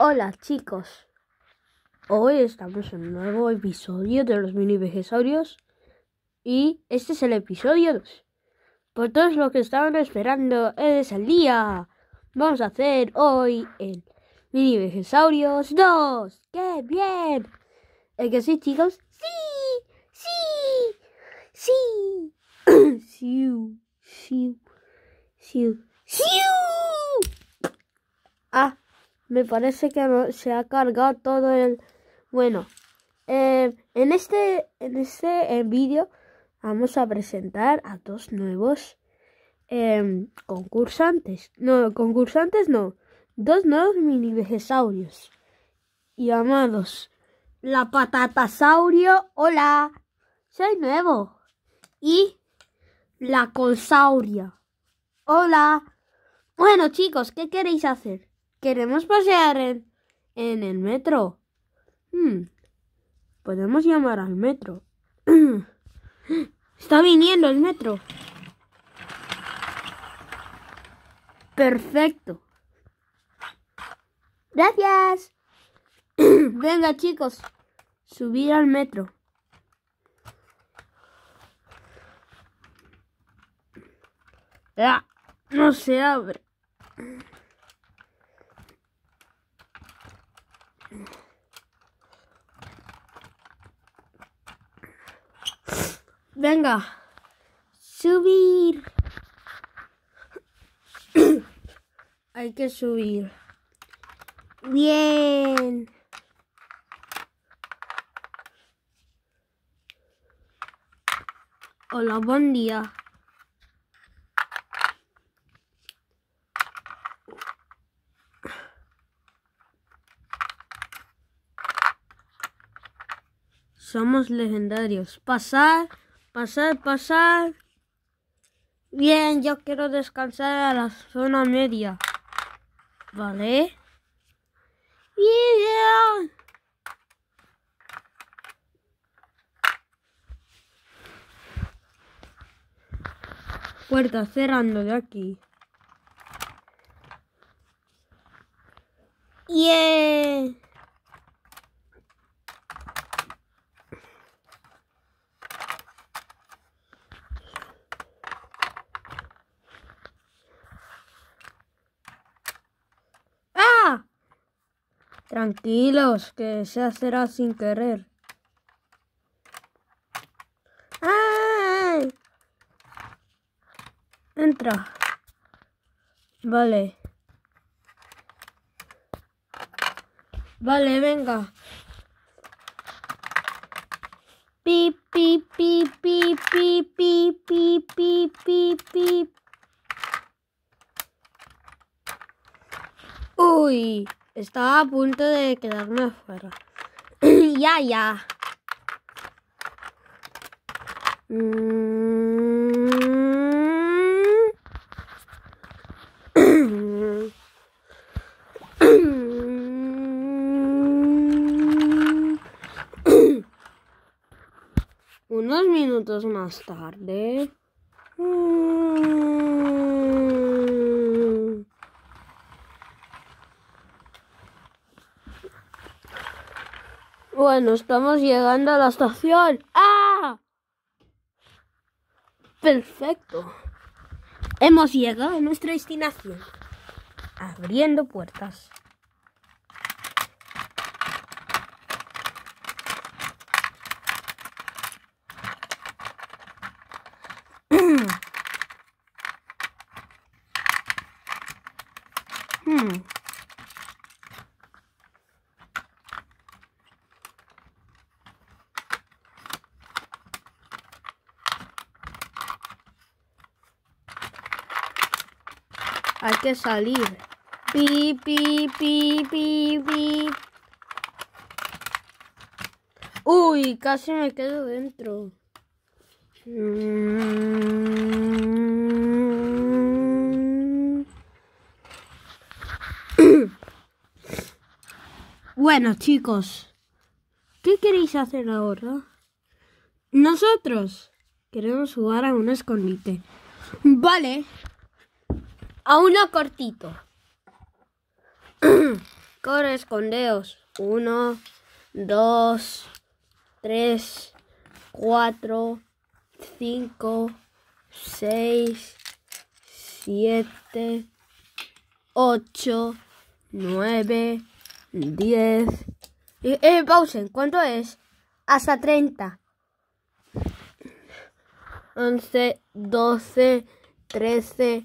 Hola chicos, hoy estamos en un nuevo episodio de los mini vegesaurios y este es el episodio 2. Por todos los que estaban esperando, eh, es el día. Vamos a hacer hoy el mini vegesaurios 2. ¡Qué bien! el que sí chicos? ¡Sí! ¡Sí! ¡Sí! ¡Siu! ¡Siu! ¡Siu! ¡Siu! ¡Ah! Me parece que se ha cargado todo el... Bueno, eh, en este, en este eh, vídeo vamos a presentar a dos nuevos em, concursantes. No, concursantes no. Dos nuevos mini y Llamados la patatasaurio. Hola, soy nuevo. Y la consauria. Hola. Bueno chicos, ¿qué queréis hacer? Queremos pasear en, el metro. Hmm. Podemos llamar al metro. Está viniendo el metro. Perfecto. Gracias. Venga chicos, subir al metro. Ah, no se abre. Venga. Subir. Hay que subir. Bien. Hola, buen día. Somos legendarios. Pasar, pasar, pasar. Bien, yo quiero descansar a la zona media. ¿Vale? Bien. Puerta cerrando de aquí. y Tranquilos, que se será sin querer. ¡Ay! Entra. Vale. Vale, venga. Pi pi pi pi pi pi pi pi pi. pip. Uy. Estaba a punto de quedarme afuera. ya, ya. Mm. Unos minutos más tarde. Mm. Bueno, estamos llegando a la estación. ¡Ah! Perfecto. Hemos llegado a nuestra destinación. Abriendo puertas. Hmm. que salir. Pi, pi, pi, pi, pi. Uy, casi me quedo dentro. Bueno, chicos, ¿qué queréis hacer ahora? Nosotros queremos jugar a un escondite. Vale a uno cortito. Correspondeos. Uno, dos, tres, cuatro, cinco, seis, siete, ocho, nueve, diez. eh, pausen, ¿cuánto es? Hasta treinta. Once, doce, trece.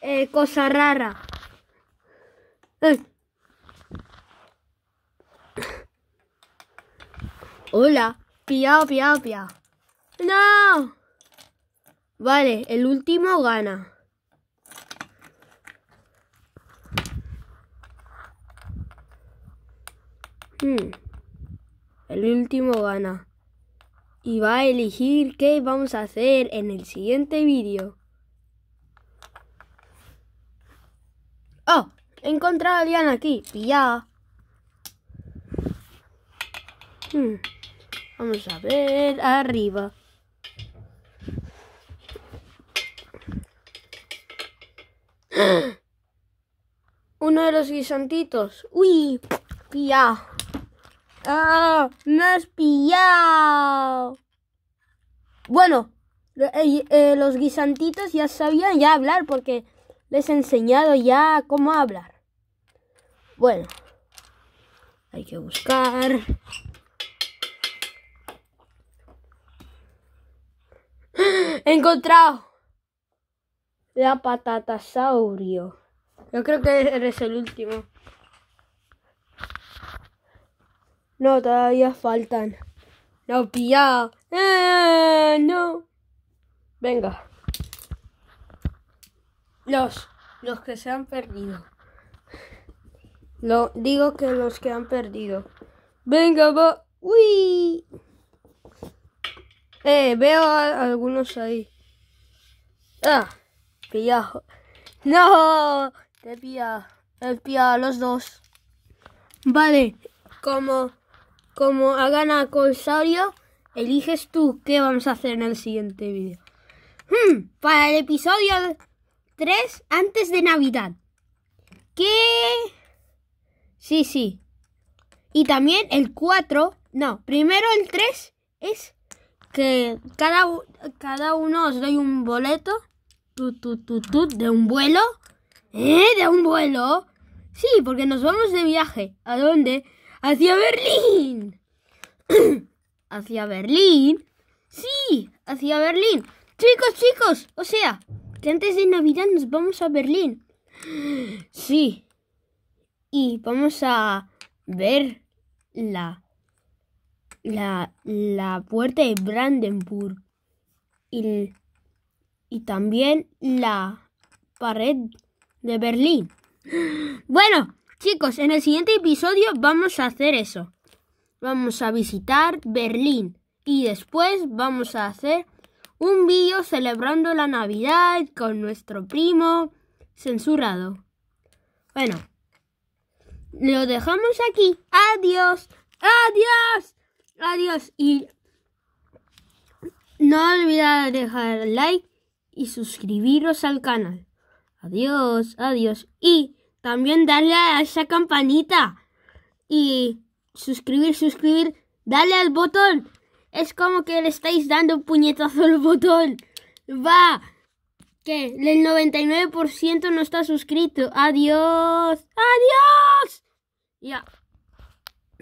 eh, cosa rara. Hola, piao, piao, piao. No. Vale, el último gana. Hmm. El último gana. Y va a elegir qué vamos a hacer en el siguiente vídeo. ¡Oh! He encontrado a Diana aquí. Pillada. Hmm. Vamos a ver arriba. Uno de los guisantitos. ¡Uy! Pillado. ¡Ah! ¡Me has pillado! Bueno, eh, eh, los guisantitos ya sabían ya hablar porque les he enseñado ya cómo hablar. Bueno, hay que buscar. He ¡Ah! encontrado la patata saurio. Yo creo que eres el último. No, todavía faltan. No, pillado. Eh, no. Venga. Los, los que se han perdido. Lo digo que los que han perdido. Venga, va. Uy. Eh, veo algunos ahí. Ah, pillado. No, te pilla. He pillado a los dos. Vale, como, como hagan a eliges tú qué vamos a hacer en el siguiente vídeo. Hmm, para el episodio Tres antes de Navidad. ¿Qué? Sí, sí. Y también el 4, no, primero el 3 es que cada, cada uno os doy un boleto tu, tu, de un vuelo. ¿Eh? ¿De un vuelo? Sí, porque nos vamos de viaje. ¿A dónde? Hacia Berlín. ¿Hacia Berlín? Sí, hacia Berlín. Chicos, chicos, o sea, antes de Navidad nos vamos a Berlín. Sí. Y vamos a ver la, la, puerta de Brandenburg. Y, y también la pared de Berlín. Bueno, chicos, en el siguiente episodio vamos a hacer eso. Vamos a visitar Berlín. Y después vamos a hacer un vídeo celebrando la Navidad con nuestro primo censurado. Bueno, lo dejamos aquí. Adiós, adiós, adiós. Y no olvidar dejar like y suscribiros al canal. Adiós, adiós. Y también darle a esa campanita. Y suscribir, suscribir. Dale al botón. Es como que le estáis dando un puñetazo al botón. ¡Va! Que el 99% no está suscrito. ¡Adiós! ¡Adiós! Ya.